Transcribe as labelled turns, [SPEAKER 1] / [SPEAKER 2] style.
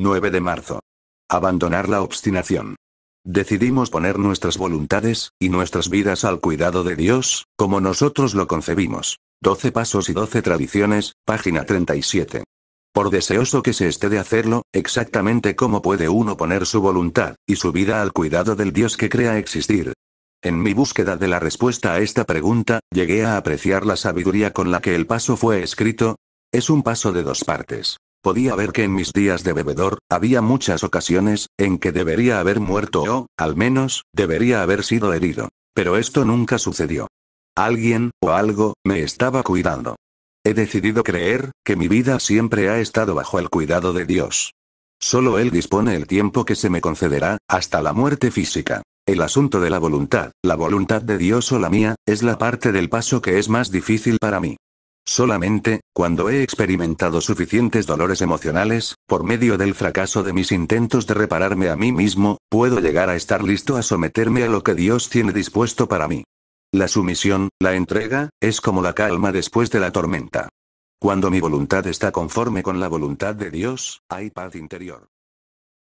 [SPEAKER 1] 9 de marzo. Abandonar la obstinación. Decidimos poner nuestras voluntades y nuestras vidas al cuidado de Dios, como nosotros lo concebimos. 12 Pasos y 12 Tradiciones, página 37. Por deseoso que se esté de hacerlo, exactamente cómo puede uno poner su voluntad y su vida al cuidado del Dios que crea existir. En mi búsqueda de la respuesta a esta pregunta, llegué a apreciar la sabiduría con la que el paso fue escrito. Es un paso de dos partes. Podía ver que en mis días de bebedor, había muchas ocasiones, en que debería haber muerto o, al menos, debería haber sido herido. Pero esto nunca sucedió. Alguien, o algo, me estaba cuidando. He decidido creer, que mi vida siempre ha estado bajo el cuidado de Dios. Solo Él dispone el tiempo que se me concederá, hasta la muerte física. El asunto de la voluntad, la voluntad de Dios o la mía, es la parte del paso que es más difícil para mí. Solamente, cuando he experimentado suficientes dolores emocionales, por medio del fracaso de mis intentos de repararme a mí mismo, puedo llegar a estar listo a someterme a lo que Dios tiene dispuesto para mí. La sumisión, la entrega, es como la calma después de la tormenta. Cuando mi voluntad está conforme con la voluntad de Dios, hay paz interior.